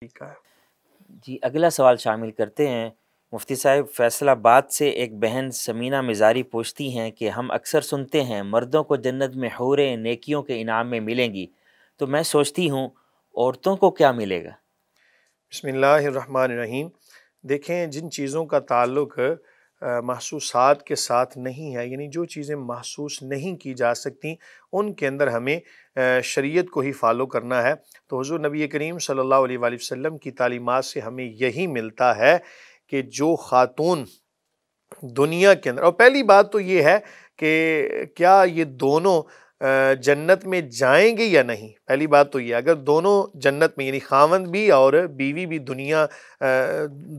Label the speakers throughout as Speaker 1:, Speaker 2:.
Speaker 1: तरीका है जी अगला सवाल शामिल करते हैं मुफ्ती साहब फैसलाबाद से एक बहन समीना मिजारी पूछती हैं कि हम अक्सर सुनते हैं मर्दों को जन्नत में हौरें नेकियों के इनाम में मिलेंगी तो मैं सोचती हूँ औरतों को क्या मिलेगा बसमिल्लर रहीम देखें जिन चीज़ों का ताल्लुक़ महसूसात के साथ नहीं है यानी जो चीज़ें महसूस नहीं की जा सकती उनके अंदर हमें शरीयत को ही फ़ॉलो करना है तो हज़ू नबी करीम सल्लल्लाहु अलैहि वसल्लम की तालीमत से हमें यही मिलता है कि जो ख़ातून दुनिया के अंदर और पहली बात तो ये है कि क्या ये दोनों जन्नत में जाएंगे या नहीं पहली बात तो ये अगर दोनों जन्नत में यानी खावंद भी और बीवी भी दुनिया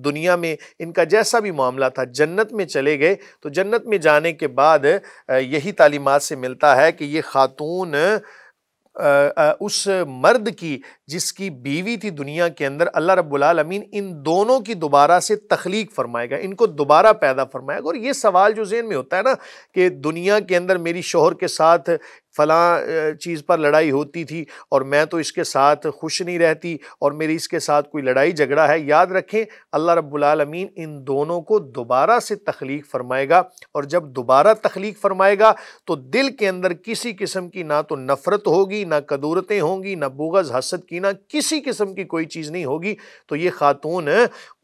Speaker 1: दुनिया में इनका जैसा भी मामला था जन्नत में चले गए तो जन्नत में जाने के बाद यही तालीमत से मिलता है कि ये खातून उस मर्द की जिसकी बीवी थी दुनिया के अंदर अल्लाह रब्बुलमीन इन दोनों की दोबारा से तख्लीक फरमाएगा इनको दोबारा पैदा फरमाएगा और ये सवाल जो जेन में होता है ना कि दुनिया के अंदर मेरी शोहर के साथ फ़लाँ चीज़ पर लड़ाई होती थी और मैं तो इसके साथ खुश नहीं रहती और मेरी इसके साथ कोई लड़ाई झगड़ा है याद रखें अल्लाह रब्बुलमीन इन दोनों को दोबारा से तख्लीक फरमाएगा और जब दोबारा तख्लीक फरमाएगा तो दिल के अंदर किसी किस्म की ना तो नफ़रत होगी ना कदूरतें होंगी ना बुगज़ हसद की पसीना किसी किस्म की कोई चीज़ नहीं होगी तो ये खातून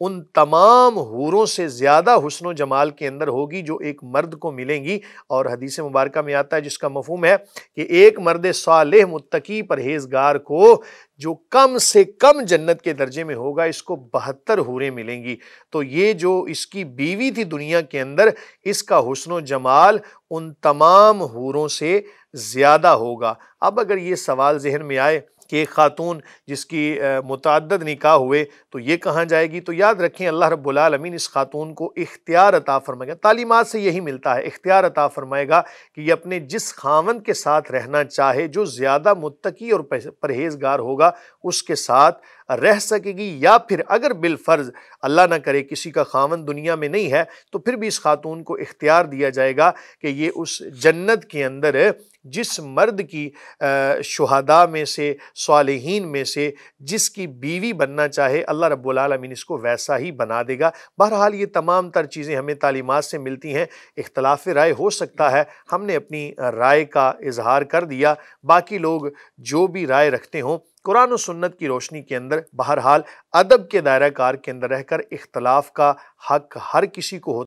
Speaker 1: उन तमाम हूरों से ज़्यादा व जमाल के अंदर होगी जो एक मर्द को मिलेंगी और हदीस मुबारक में आता है जिसका मफहम है कि एक मर्द साल मुत्तकी परहेजगार को जो कम से कम जन्नत के दर्जे में होगा इसको बहत्तर हूरें मिलेंगी तो ये जो इसकी बीवी थी दुनिया के अंदर इसका व जमाल उन तमाम हूरों से ज़्यादा होगा अब अगर ये सवाल जहन में आए कि एक ख़ातून जिसकी मुतद निकाह हुए तो ये कहाँ जाएगी तो याद रखें अल्लाह रब्लमीन इस ख़ातून को इख्तियार अता फ़रमाएगा तालीमत से यही मिलता है इख्तियार अता फ़रमाएगा कि ये अपने जिस खावंद के साथ रहना चाहे जो ज़्यादा मुतकी और परहेजगार होगा होगा उसके साथ रह सकेगी या फिर अगर बिलफर्ज अल्लाह ना करे किसी का खावन दुनिया में नहीं है तो फिर भी इस खातून को इख्तियार दिया जाएगा कि ये उस जन्नत के अंदर जिस मर्द की शहदा में से सालहीन में से जिसकी बीवी बनना चाहे अल्लाह रब्बुल इसको वैसा ही बना देगा बहरहाल ये तमाम तर चीज़ें हमें तालीमत से मिलती हैं इख्तलाफ राय हो सकता है हमने अपनी राय का इजहार कर दिया बाकी लोग जो भी राय रखते हों कुरान और सुन्नत की रोशनी के अंदर बहरहाल अदब के दायरा कार के अंदर रहकर इख्तलाफ का हक हर किसी को होता